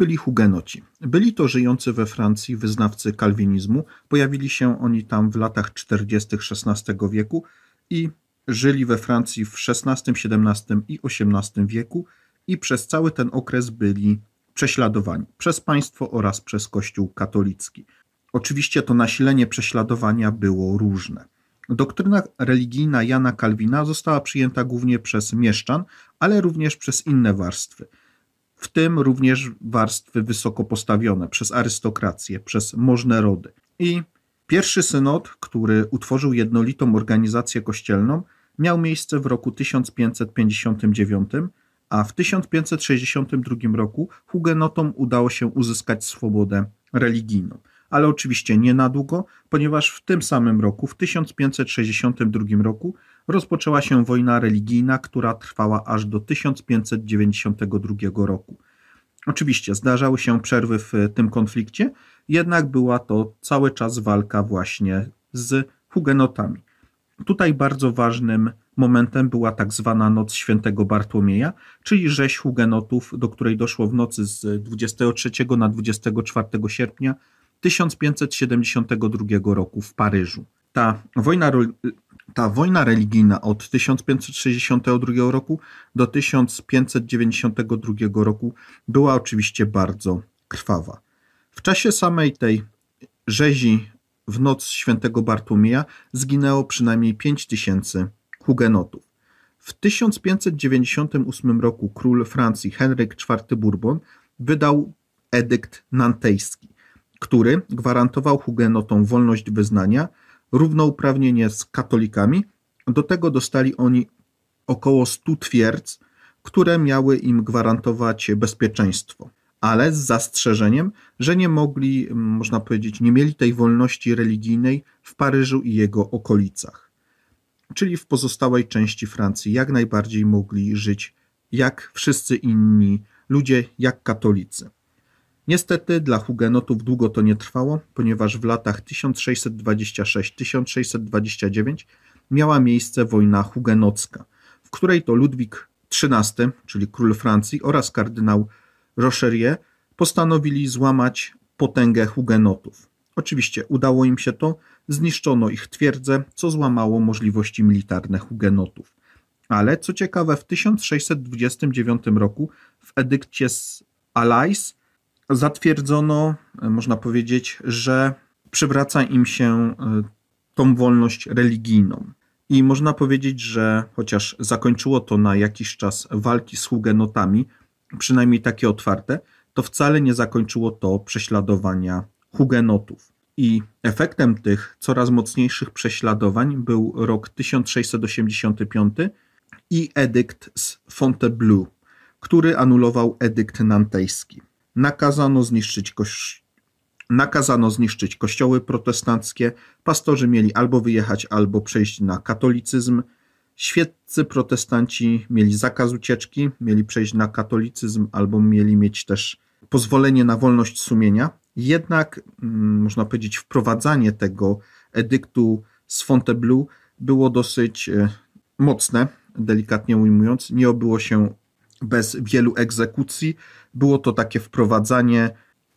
byli hugenoci. Byli to żyjący we Francji wyznawcy kalwinizmu. Pojawili się oni tam w latach 40. XVI wieku i żyli we Francji w XVI, XVII i XVIII wieku i przez cały ten okres byli prześladowani przez państwo oraz przez Kościół katolicki. Oczywiście to nasilenie prześladowania było różne. Doktryna religijna Jana Kalwina została przyjęta głównie przez mieszczan, ale również przez inne warstwy – w tym również warstwy wysoko postawione przez arystokrację, przez możne rody. I pierwszy synod, który utworzył jednolitą organizację kościelną, miał miejsce w roku 1559, a w 1562 roku hugenotom udało się uzyskać swobodę religijną. Ale oczywiście nie na długo, ponieważ w tym samym roku, w 1562 roku, rozpoczęła się wojna religijna, która trwała aż do 1592 roku. Oczywiście zdarzały się przerwy w tym konflikcie, jednak była to cały czas walka właśnie z hugenotami. Tutaj bardzo ważnym momentem była tak zwana Noc Świętego Bartłomieja, czyli rzeź hugenotów, do której doszło w nocy z 23 na 24 sierpnia 1572 roku w Paryżu. Ta wojna ta wojna religijna od 1562 roku do 1592 roku była oczywiście bardzo krwawa. W czasie samej tej rzezi w noc świętego Bartłomieja zginęło przynajmniej 5 tysięcy hugenotów. W 1598 roku król Francji Henryk IV Bourbon wydał edykt nantejski, który gwarantował hugenotom wolność wyznania – równouprawnienie z katolikami. Do tego dostali oni około 100 twierdz, które miały im gwarantować bezpieczeństwo, ale z zastrzeżeniem, że nie mogli, można powiedzieć, nie mieli tej wolności religijnej w Paryżu i jego okolicach. Czyli w pozostałej części Francji jak najbardziej mogli żyć jak wszyscy inni ludzie, jak katolicy. Niestety dla hugenotów długo to nie trwało, ponieważ w latach 1626-1629 miała miejsce wojna hugenocka, w której to Ludwik XIII, czyli król Francji oraz kardynał Rocherier postanowili złamać potęgę hugenotów. Oczywiście udało im się to, zniszczono ich twierdzę, co złamało możliwości militarne hugenotów. Ale co ciekawe, w 1629 roku w edykcie z Alais zatwierdzono, e, można powiedzieć, że przywraca im się e, tą wolność religijną. I można powiedzieć, że chociaż zakończyło to na jakiś czas walki z hugenotami, przynajmniej takie otwarte, to wcale nie zakończyło to prześladowania hugenotów. I efektem tych coraz mocniejszych prześladowań był rok 1685 i edykt z Fontainebleau, który anulował edykt nantejski nakazano zniszczyć, koś... nakazano zniszczyć kościoły protestanckie, pastorzy mieli albo wyjechać, albo przejść na katolicyzm, świeccy protestanci mieli zakaz ucieczki, mieli przejść na katolicyzm, albo mieli mieć też pozwolenie na wolność sumienia. Jednak, mm, można powiedzieć, wprowadzanie tego edyktu z Fontainebleau było dosyć e, mocne, delikatnie ujmując. Nie obyło się bez wielu egzekucji. Było to takie wprowadzanie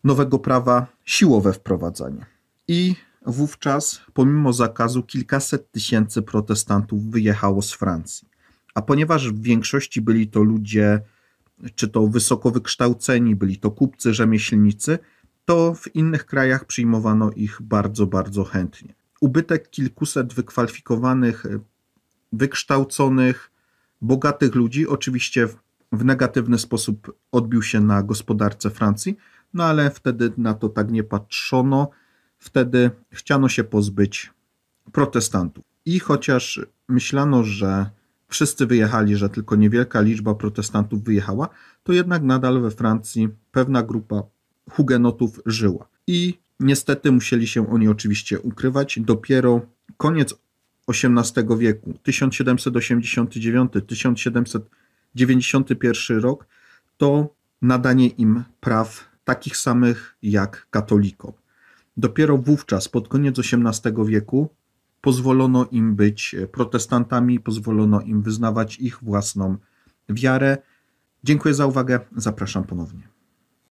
nowego prawa, siłowe wprowadzanie. I wówczas, pomimo zakazu, kilkaset tysięcy protestantów wyjechało z Francji. A ponieważ w większości byli to ludzie, czy to wysoko wykształceni, byli to kupcy, rzemieślnicy, to w innych krajach przyjmowano ich bardzo, bardzo chętnie. Ubytek kilkuset wykwalifikowanych, wykształconych, bogatych ludzi oczywiście w w negatywny sposób odbił się na gospodarce Francji, no ale wtedy na to tak nie patrzono. Wtedy chciano się pozbyć protestantów. I chociaż myślano, że wszyscy wyjechali, że tylko niewielka liczba protestantów wyjechała, to jednak nadal we Francji pewna grupa hugenotów żyła. I niestety musieli się oni oczywiście ukrywać. Dopiero koniec XVIII wieku, 1789, 1700 91 rok, to nadanie im praw takich samych jak katolikom. Dopiero wówczas, pod koniec XVIII wieku, pozwolono im być protestantami, pozwolono im wyznawać ich własną wiarę. Dziękuję za uwagę, zapraszam ponownie.